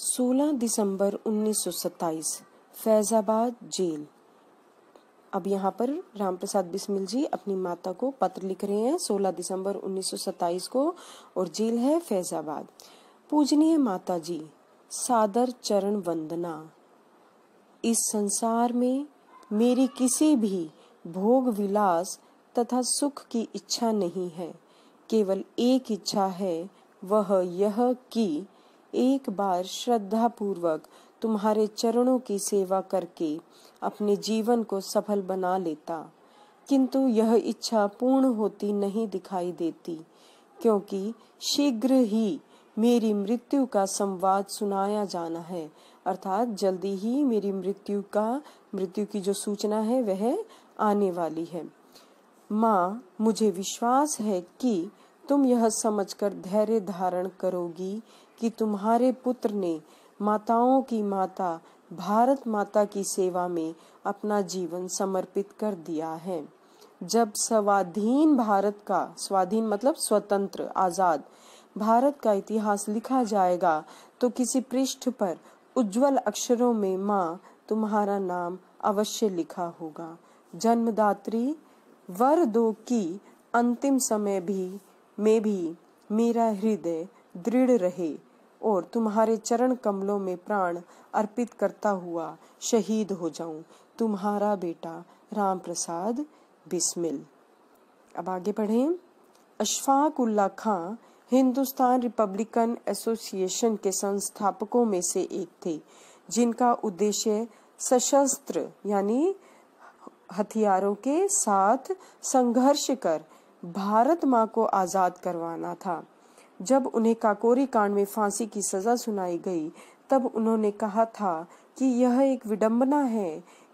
16 दिसंबर 1927 Faizabad jail अब यहाँ पर राम प्रसाद बिस्मिल जी अपनी माता को पत्र लिख रहे हैं 16 दिसंबर 1927 को और जेल है फैजाबाद पूजनीय माता जी सादर चरण वंदना इस संसार में मेरी किसी भी भोग विलास तथा सुख की इच्छा नहीं है केवल एक इच्छा है वह यह की एक बार श्रद्धा पूर्वक तुम्हारे चरणों की सेवा करके अपने जीवन को सफल बना लेता किंतु यह इच्छा पूर्ण होती नहीं दिखाई देती क्योंकि शीघ्र ही मेरी मृत्यु का संवाद सुनाया जाना है अर्थात जल्दी ही मेरी मृत्यु का मृत्यु की जो सूचना है वह आने वाली है माँ मुझे विश्वास है कि तुम यह समझकर धैर्य धारण करोगी कि तुम्हारे पुत्र ने माताओं की माता भारत माता की सेवा में अपना जीवन समर्पित कर दिया है जब स्वाधीन भारत का स्वाधीन मतलब स्वतंत्र आजाद भारत का इतिहास लिखा जाएगा तो किसी पृष्ठ पर उज्जवल अक्षरों में माँ तुम्हारा नाम अवश्य लिखा होगा जन्मदात्री वर दो की अंतिम समय भी में भी मेरा हृदय दृढ़ रहे और तुम्हारे चरण कमलों में प्राण अर्पित करता हुआ शहीद हो जाऊं तुम्हारा बेटा राम प्रसाद बिस्मिल अब आगे पढ़ें अशफाक उल्ला खां हिंदुस्तान रिपब्लिकन एसोसिएशन के संस्थापकों में से एक थे जिनका उद्देश्य सशस्त्र यानी हथियारों के साथ संघर्ष कर भारत माँ को आज़ाद करवाना था जब उन्हें काकोरी कांड में फांसी की सजा सुनाई गई तब उन्होंने कहा था कि यह एक विडंबना है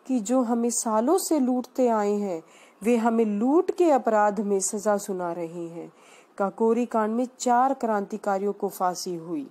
कि जो हमें सालों से लूटते आए हैं वे हमें लूट के अपराध में सजा सुना रहे हैं काकोरी कांड में चार क्रांतिकारियों को फांसी हुई